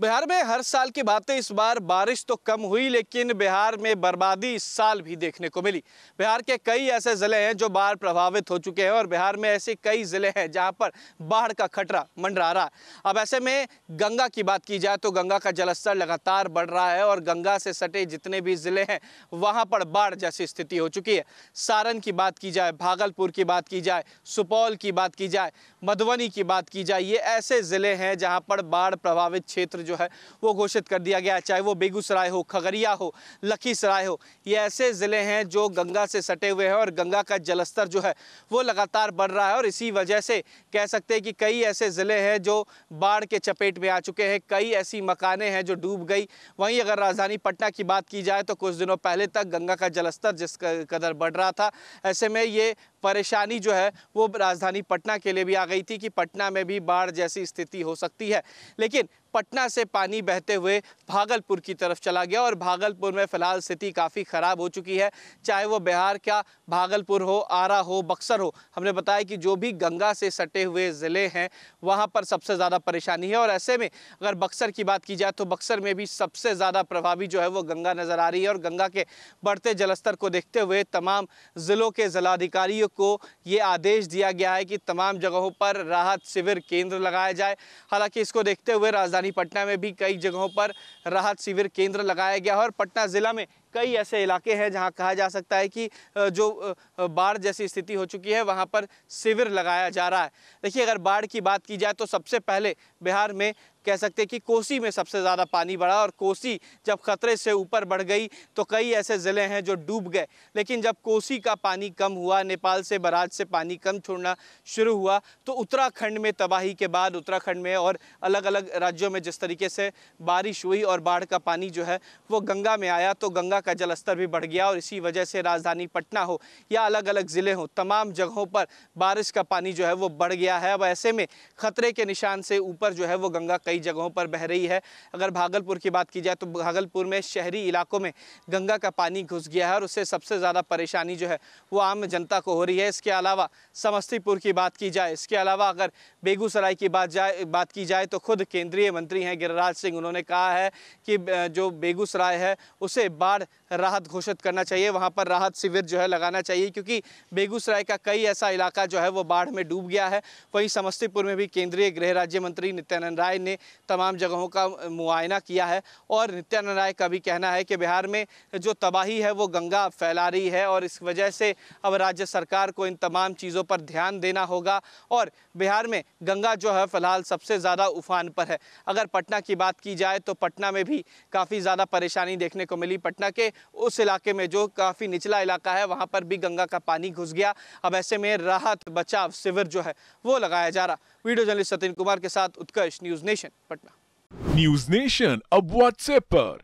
बिहार में हर साल की बातें इस बार बारिश तो कम हुई लेकिन बिहार में बर्बादी इस साल भी देखने को मिली बिहार के कई ऐसे ज़िले हैं जो बाढ़ प्रभावित हो चुके हैं और बिहार में ऐसे कई ज़िले हैं जहां पर बाढ़ का खतरा मंडरा रहा अब ऐसे में गंगा की बात की जाए तो गंगा का जलस्तर लगातार बढ़ रहा है और गंगा से सटे जितने भी ज़िले हैं वहाँ पर बाढ़ जैसी स्थिति हो चुकी है सारण की बात की जाए भागलपुर की बात की जाए सुपौल की बात की जाए मधुबनी की बात की जाए ये ऐसे ज़िले हैं जहाँ पर बाढ़ प्रभावित क्षेत्र जो है वो घोषित कर दिया गया है चाहे वो बेगूसराय हो खगड़िया हो लखीसराय हो ये ऐसे ज़िले हैं जो गंगा से सटे हुए हैं और गंगा का जलस्तर जो है वो लगातार बढ़ रहा है और इसी वजह से कह सकते हैं कि कई ऐसे ज़िले हैं जो बाढ़ के चपेट में आ चुके हैं कई ऐसी मकानें हैं जो डूब गई वहीं अगर राजधानी पटना की बात की जाए तो कुछ दिनों पहले तक गंगा का जलस्तर जिस कदर बढ़ रहा था ऐसे में ये परेशानी जो है वो राजधानी पटना के लिए भी आ गई थी कि पटना में भी बाढ़ जैसी स्थिति हो सकती है लेकिन पटना से पानी बहते हुए भागलपुर की तरफ चला गया और भागलपुर में फिलहाल स्थिति काफ़ी ख़राब हो चुकी है चाहे वो बिहार का भागलपुर हो आरा हो बक्सर हो हमने बताया कि जो भी गंगा से सटे हुए ज़िले हैं वहाँ पर सबसे ज़्यादा परेशानी है और ऐसे में अगर बक्सर की बात की जाए तो बक्सर में भी सबसे ज़्यादा प्रभावी जो है वो गंगा नज़र आ रही है और गंगा के बढ़ते जलस्तर को देखते हुए तमाम ज़िलों के ज़िलाधिकारियों को ये आदेश दिया गया है कि तमाम जगहों पर राहत शिविर केंद्र लगाया जाए हालांकि इसको देखते हुए राजधानी पटना में भी कई जगहों पर राहत शिविर केंद्र लगाया गया है और पटना ज़िला में कई ऐसे इलाके हैं जहां कहा जा सकता है कि जो बाढ़ जैसी स्थिति हो चुकी है वहां पर शिविर लगाया जा रहा है देखिए अगर बाढ़ की बात की जाए तो सबसे पहले बिहार में कह सकते हैं कि कोसी में सबसे ज़्यादा पानी बढ़ा और कोसी जब खतरे से ऊपर बढ़ गई तो कई ऐसे ज़िले हैं जो डूब गए लेकिन जब कोसी का पानी कम हुआ नेपाल से बराज से पानी कम छोड़ना शुरू हुआ तो उत्तराखंड में तबाही के बाद उत्तराखंड में और अलग अलग राज्यों में जिस तरीके से बारिश हुई और बाढ़ का पानी जो है वो गंगा में आया तो गंगा का जलस्तर भी बढ़ गया और इसी वजह से राजधानी पटना हो या अलग अलग ज़िले हों तमाम जगहों पर बारिश का पानी जो है वो बढ़ गया है अब ऐसे में ख़तरे के निशान से ऊपर जो है वो गंगा कई जगहों पर बह रही है अगर भागलपुर की बात की जाए तो भागलपुर में शहरी इलाकों में गंगा का पानी घुस गया है और उससे सबसे ज़्यादा परेशानी जो है वो आम जनता को हो रही है इसके अलावा समस्तीपुर की बात की जाए इसके अलावा अगर बेगूसराय की बात जाए बात की जाए तो खुद केंद्रीय मंत्री हैं गिरिराज सिंह उन्होंने कहा है कि जो बेगूसराय है उसे बाढ़ राहत घोषित करना चाहिए वहाँ पर राहत शिविर जो है लगाना चाहिए क्योंकि बेगूसराय का कई ऐसा इलाका जो है वो बाढ़ में डूब गया है वहीं समस्तीपुर में भी केंद्रीय गृह राज्य मंत्री नित्यानंद राय ने तमाम जगहों का मुआयना किया है और नित्यानंद राय का भी कहना है कि बिहार में जो तबाही है वो गंगा फैला रही है और इस वजह से अब राज्य सरकार को इन तमाम चीज़ों पर ध्यान देना होगा और बिहार में गंगा जो है फ़िलहाल सबसे ज़्यादा उफान पर है अगर पटना की बात की जाए तो पटना में भी काफ़ी ज़्यादा परेशानी देखने को मिली पटना के उस इलाके में जो काफ़ी निचला इलाका है वहाँ पर भी गंगा का पानी घुस गया अब ऐसे में राहत बचाव शिविर जो है वो लगाया जा रहा वीडियो जर्नलिस्ट सतीन कुमार के साथ Utkarsh news nation nation Patna news nation अब व्हाट्सएप पर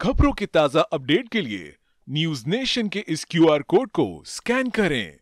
खबरों के ताजा अपडेट के लिए न्यूज नेशन के इस क्यूआर कोड को स्कैन करें